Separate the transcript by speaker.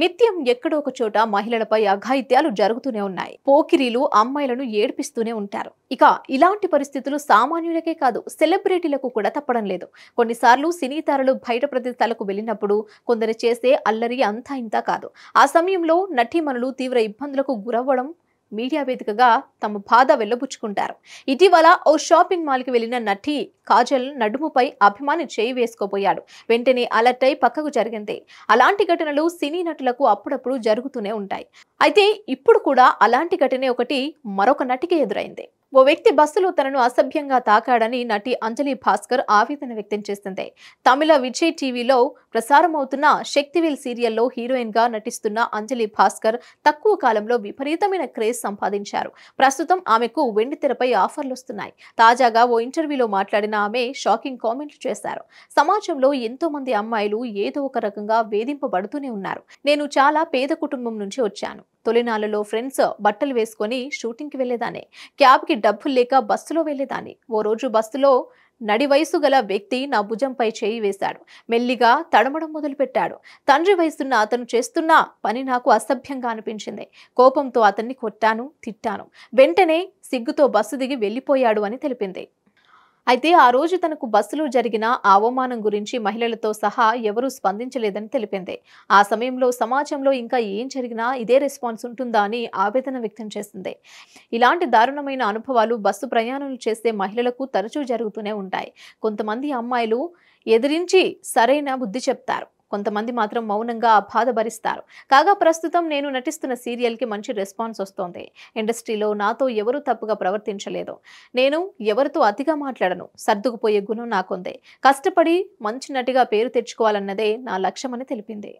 Speaker 1: నిత్యం ఎక్కడో ఒక చోట మహిళలపై అఘాయిత్యాలు జరుగుతూనే ఉన్నాయి పోకిరీలు అమ్మాయిలను ఏడ్పిస్తూనే ఉంటారు ఇక ఇలాంటి పరిస్థితులు సామాన్యులకే కాదు సెలబ్రిటీలకు కూడా తప్పడం లేదు కొన్నిసార్లు సినీ తారలు బయట ప్రదేశాలకు వెళ్ళినప్పుడు కొందరు చేసే అల్లరి అంతా ఇంత కాదు ఆ సమయంలో నటీమణులు తీవ్ర ఇబ్బందులకు గురవ్వడం మీడియా వేదికగా తమ బాధ వెళ్లబుచ్చుకుంటారు ఇటీవల ఓ షాపింగ్ మాల్కి వెళ్లిన నటి కాజల్ నడుముపై అభిమాని చేయి వేసుకోబోయాడు వెంటనే అలర్ట్ అయి పక్కకు జరిగింది అలాంటి ఘటనలు సినీ నటులకు అప్పుడప్పుడు జరుగుతూనే ఉంటాయి అయితే ఇప్పుడు కూడా అలాంటి ఘటనే ఒకటి మరొక నటికి ఎదురైంది ఓ వ్యక్తి బస్సులో తనను అసభ్యంగా తాకాడని నటి అంజలి భాస్కర్ ఆవేదన వ్యక్తం చేసింది తమిళ విజయ్ టీవీలో ప్రసారమవుతున్న శక్తివేల్ సీరియల్లో హీరోయిన్గా నటిస్తున్న అంజలి భాస్కర్ తక్కువ కాలంలో విపరీతమైన క్రేజ్ సంపాదించారు ప్రస్తుతం ఆమెకు వెండి తెరపై ఆఫర్లు వస్తున్నాయి తాజాగా ఓ ఇంటర్వ్యూలో మాట్లాడిన ఆమె షాకింగ్ కామెంట్లు చేశారు సమాజంలో ఎంతో మంది అమ్మాయిలు ఏదో ఒక రకంగా వేధింపబడుతూనే ఉన్నారు నేను చాలా పేద కుటుంబం నుంచి వచ్చాను తొలినాళ్ళలో ఫ్రెండ్స్ బట్టలు వేసుకొని షూటింగ్కి వెళ్ళేదాన్ని క్యాబ్కి డబ్బులు లేక బస్సులో వెళ్ళేదాన్ని ఓ రోజు బస్సులో నడి వయసు గల వ్యక్తి నా భుజంపై చేయి వేశాడు మెల్లిగా తడమడం మొదలుపెట్టాడు తండ్రి వయసున్న అతను చేస్తున్న పని నాకు అసభ్యంగా అనిపించింది కోపంతో అతన్ని కొట్టాను తిట్టాను వెంటనే సిగ్గుతో బస్సు దిగి వెళ్ళిపోయాడు అని తెలిపింది అయితే ఆ రోజు తనకు బస్సులో జరిగిన అవమానం గురించి మహిళలతో సహా ఎవరూ స్పందించలేదని తెలిపింది ఆ సమయంలో సమాజంలో ఇంకా ఏం జరిగినా ఇదే రెస్పాన్స్ ఉంటుందా అని ఆవేదన వ్యక్తం చేసింది ఇలాంటి దారుణమైన అనుభవాలు బస్సు ప్రయాణాలు చేసే మహిళలకు తరచూ జరుగుతూనే ఉంటాయి కొంతమంది అమ్మాయిలు ఎదిరించి సరైన బుద్ధి చెప్తారు కొంతమంది మాత్రం మౌనంగా ఆ బాధ భరిస్తారు కాగా ప్రస్తుతం నేను నటిస్తున్న సీరియల్కి మంచి రెస్పాన్స్ వస్తోంది ఇండస్ట్రీలో నాతో ఎవరూ తప్పుగా ప్రవర్తించలేదు నేను ఎవరితో అతిగా మాట్లాడను సర్దుకుపోయే గుణం నాకుంది కష్టపడి మంచి నటిగా పేరు తెచ్చుకోవాలన్నదే నా లక్ష్యమని తెలిపింది